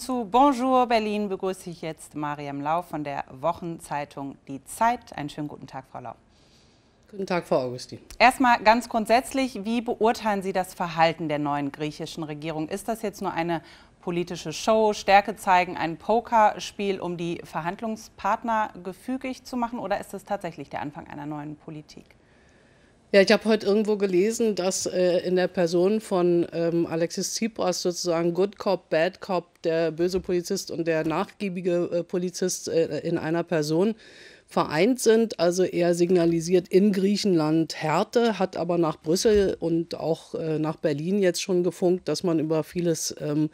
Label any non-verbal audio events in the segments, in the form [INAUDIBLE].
zu Bonjour Berlin begrüße ich jetzt Mariam Lau von der Wochenzeitung Die Zeit. Einen schönen guten Tag, Frau Lau. Guten Tag, Frau Augustin. Erstmal ganz grundsätzlich, wie beurteilen Sie das Verhalten der neuen griechischen Regierung? Ist das jetzt nur eine politische Show, Stärke zeigen, ein Pokerspiel, um die Verhandlungspartner gefügig zu machen? Oder ist das tatsächlich der Anfang einer neuen Politik? Ja, ich habe heute irgendwo gelesen, dass äh, in der Person von ähm, Alexis Tsipras sozusagen Good Cop, Bad Cop, der böse Polizist und der nachgiebige äh, Polizist äh, in einer Person vereint sind. Also er signalisiert in Griechenland Härte, hat aber nach Brüssel und auch äh, nach Berlin jetzt schon gefunkt, dass man über vieles ähm,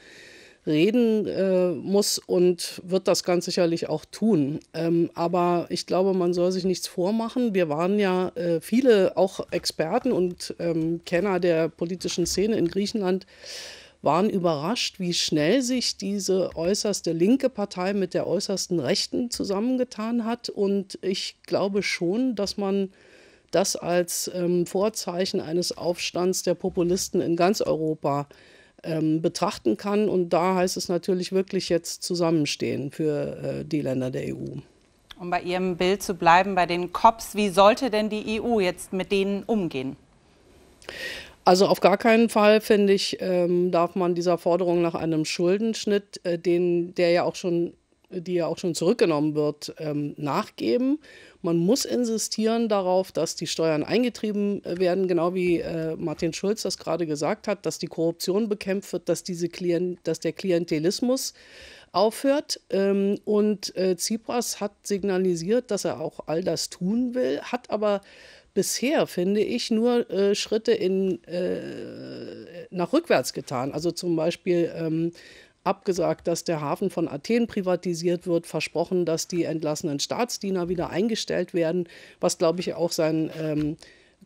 reden äh, muss und wird das ganz sicherlich auch tun. Ähm, aber ich glaube, man soll sich nichts vormachen. Wir waren ja äh, viele auch Experten und ähm, Kenner der politischen Szene in Griechenland waren überrascht, wie schnell sich diese äußerste linke Partei mit der äußersten Rechten zusammengetan hat. Und ich glaube schon, dass man das als ähm, Vorzeichen eines Aufstands der Populisten in ganz Europa äh, ähm, betrachten kann. Und da heißt es natürlich wirklich jetzt zusammenstehen für äh, die Länder der EU. Um bei Ihrem Bild zu bleiben, bei den COPs, wie sollte denn die EU jetzt mit denen umgehen? Also auf gar keinen Fall, finde ich, ähm, darf man dieser Forderung nach einem Schuldenschnitt, äh, den, der ja auch schon die ja auch schon zurückgenommen wird, ähm, nachgeben. Man muss insistieren darauf, dass die Steuern eingetrieben äh, werden, genau wie äh, Martin Schulz das gerade gesagt hat, dass die Korruption bekämpft wird, dass, diese Klient, dass der Klientelismus aufhört. Ähm, und äh, Tsipras hat signalisiert, dass er auch all das tun will, hat aber bisher, finde ich, nur Schritte in, nach rückwärts getan. Also zum Beispiel ähm, abgesagt, dass der Hafen von Athen privatisiert wird, versprochen, dass die entlassenen Staatsdiener wieder eingestellt werden, was, glaube ich, auch sein ähm,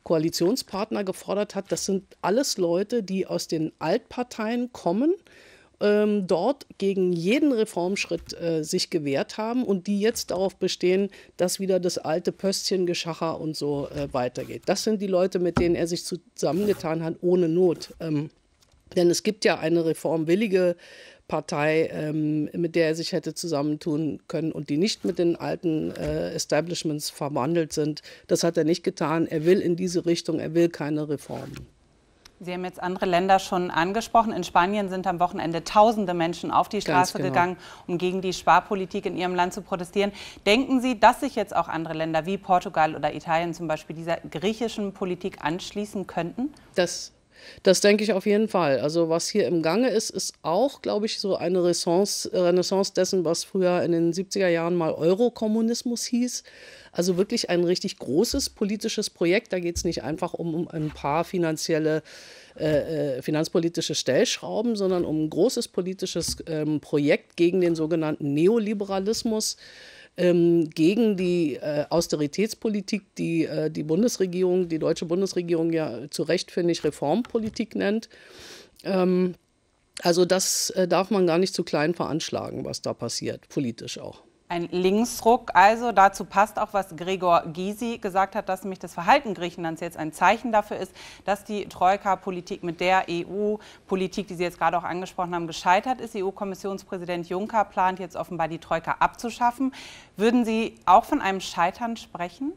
Koalitionspartner gefordert hat. Das sind alles Leute, die aus den Altparteien kommen ähm, dort gegen jeden Reformschritt äh, sich gewehrt haben und die jetzt darauf bestehen, dass wieder das alte Pöstchengeschacher und so äh, weitergeht. Das sind die Leute, mit denen er sich zusammengetan hat, ohne Not. Ähm, denn es gibt ja eine reformwillige Partei, ähm, mit der er sich hätte zusammentun können und die nicht mit den alten äh, Establishments verwandelt sind. Das hat er nicht getan. Er will in diese Richtung, er will keine Reformen. Sie haben jetzt andere Länder schon angesprochen. In Spanien sind am Wochenende Tausende Menschen auf die Straße genau. gegangen, um gegen die Sparpolitik in ihrem Land zu protestieren. Denken Sie, dass sich jetzt auch andere Länder wie Portugal oder Italien zum Beispiel dieser griechischen Politik anschließen könnten? Das das denke ich auf jeden Fall. Also was hier im Gange ist, ist auch, glaube ich, so eine Renaissance, Renaissance dessen, was früher in den 70er Jahren mal Eurokommunismus hieß. Also wirklich ein richtig großes politisches Projekt. Da geht es nicht einfach um, um, ein paar finanzielle, äh, äh, finanzpolitische Stellschrauben, sondern um ein großes politisches ähm, Projekt gegen den sogenannten Neoliberalismus ähm, gegen die äh, Austeritätspolitik, die äh, die Bundesregierung, die deutsche Bundesregierung ja zu Recht, finde ich, Reformpolitik nennt. Ähm, also das äh, darf man gar nicht zu klein veranschlagen, was da passiert, politisch auch ein Linksruck. Also dazu passt auch, was Gregor Gysi gesagt hat, dass nämlich das Verhalten Griechenlands jetzt ein Zeichen dafür ist, dass die Troika-Politik mit der EU-Politik, die Sie jetzt gerade auch angesprochen haben, gescheitert ist. EU-Kommissionspräsident Juncker plant jetzt offenbar, die Troika abzuschaffen. Würden Sie auch von einem Scheitern sprechen?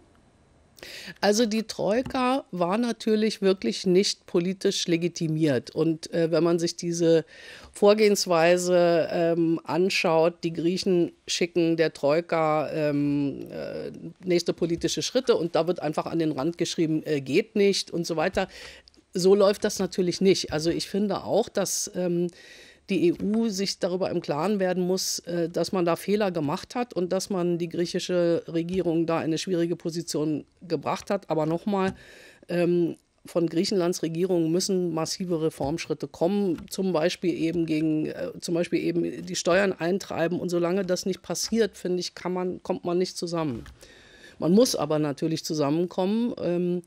Also die Troika war natürlich wirklich nicht politisch legitimiert. Und äh, wenn man sich diese Vorgehensweise ähm, anschaut, die Griechen schicken der Troika ähm, äh, nächste politische Schritte und da wird einfach an den Rand geschrieben, äh, geht nicht und so weiter. So läuft das natürlich nicht. Also ich finde auch, dass ähm, die EU sich darüber im Klaren werden muss, äh, dass man da Fehler gemacht hat und dass man die griechische Regierung da in eine schwierige Position gebracht hat. Aber nochmal, ähm, von Griechenlands Regierung müssen massive Reformschritte kommen, zum Beispiel eben gegen, äh, zum Beispiel eben die Steuern eintreiben. Und solange das nicht passiert, finde ich, kann man, kommt man nicht zusammen. Man muss aber natürlich zusammenkommen. Ähm,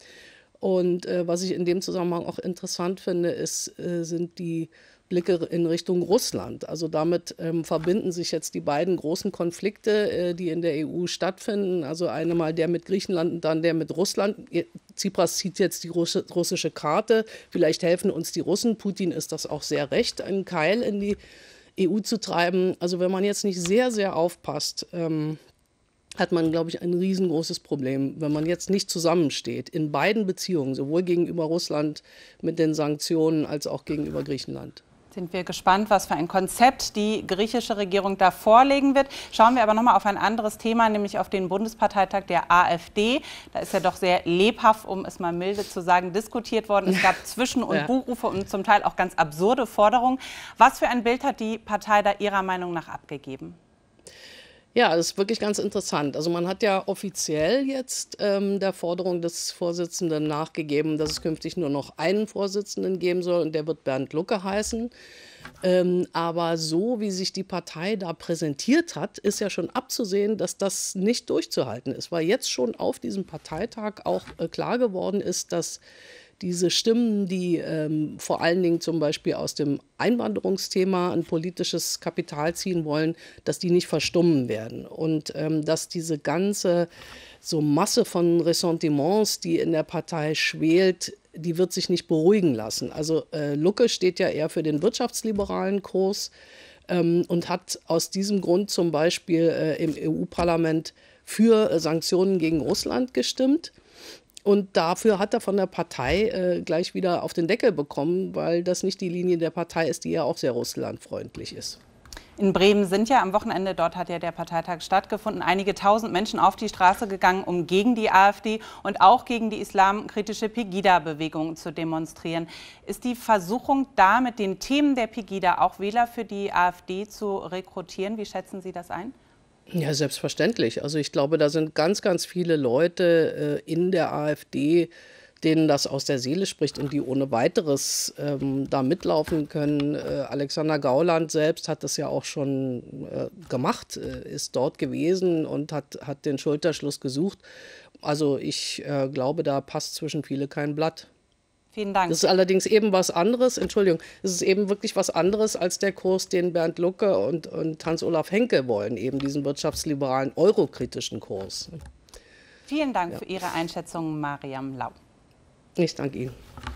und äh, was ich in dem Zusammenhang auch interessant finde, ist, sind die Blicke in Richtung Russland. Also damit ähm, verbinden sich jetzt die beiden großen Konflikte, äh, die in der EU stattfinden. Also einmal der mit Griechenland und dann der mit Russland. Tsipras zieht jetzt die Russ russische Karte. Vielleicht helfen uns die Russen. Putin ist das auch sehr recht, einen Keil in die EU zu treiben. Also wenn man jetzt nicht sehr, sehr aufpasst, ähm, hat man, glaube ich, ein riesengroßes Problem, wenn man jetzt nicht zusammensteht, in beiden Beziehungen, sowohl gegenüber Russland mit den Sanktionen als auch gegenüber Griechenland sind wir gespannt, was für ein Konzept die griechische Regierung da vorlegen wird. Schauen wir aber nochmal auf ein anderes Thema, nämlich auf den Bundesparteitag der AfD. Da ist ja doch sehr lebhaft, um es mal milde zu sagen, diskutiert worden. Es gab [LAUGHS] Zwischen- und ja. Buchrufe und zum Teil auch ganz absurde Forderungen. Was für ein Bild hat die Partei da Ihrer Meinung nach abgegeben? Ja, das ist wirklich ganz interessant. Also man hat ja offiziell jetzt ähm, der Forderung des Vorsitzenden nachgegeben, dass es künftig nur noch einen Vorsitzenden geben soll und der wird Bernd Lucke heißen. Ähm, aber so wie sich die Partei da präsentiert hat, ist ja schon abzusehen, dass das nicht durchzuhalten ist, weil jetzt schon auf diesem Parteitag auch äh, klar geworden ist, dass diese Stimmen, die ähm, vor allen Dingen zum Beispiel aus dem Einwanderungsthema ein politisches Kapital ziehen wollen, dass die nicht verstummen werden. Und ähm, dass diese ganze so Masse von Ressentiments, die in der Partei schwelt, die wird sich nicht beruhigen lassen. Also äh, Lucke steht ja eher für den wirtschaftsliberalen Kurs ähm, und hat aus diesem Grund zum Beispiel äh, im EU-Parlament für Sanktionen gegen Russland gestimmt. Und dafür hat er von der Partei äh, gleich wieder auf den Deckel bekommen, weil das nicht die Linie der Partei ist, die ja auch sehr russlandfreundlich ist. In Bremen sind ja am Wochenende, dort hat ja der Parteitag stattgefunden, einige tausend Menschen auf die Straße gegangen, um gegen die AfD und auch gegen die islamkritische Pegida-Bewegung zu demonstrieren. Ist die Versuchung da, mit den Themen der Pegida auch Wähler für die AfD zu rekrutieren? Wie schätzen Sie das ein? Ja, selbstverständlich. Also ich glaube, da sind ganz, ganz viele Leute äh, in der AfD, denen das aus der Seele spricht und die ohne weiteres ähm, da mitlaufen können. Äh, Alexander Gauland selbst hat das ja auch schon äh, gemacht, äh, ist dort gewesen und hat, hat den Schulterschluss gesucht. Also ich äh, glaube, da passt zwischen viele kein Blatt. Vielen Dank. Das ist allerdings eben was anderes, Entschuldigung, das ist eben wirklich was anderes als der Kurs, den Bernd Lucke und, und Hans-Olaf Henke wollen, eben diesen wirtschaftsliberalen, eurokritischen Kurs. Vielen Dank ja. für Ihre Einschätzung, Mariam Lau. Ich danke Ihnen.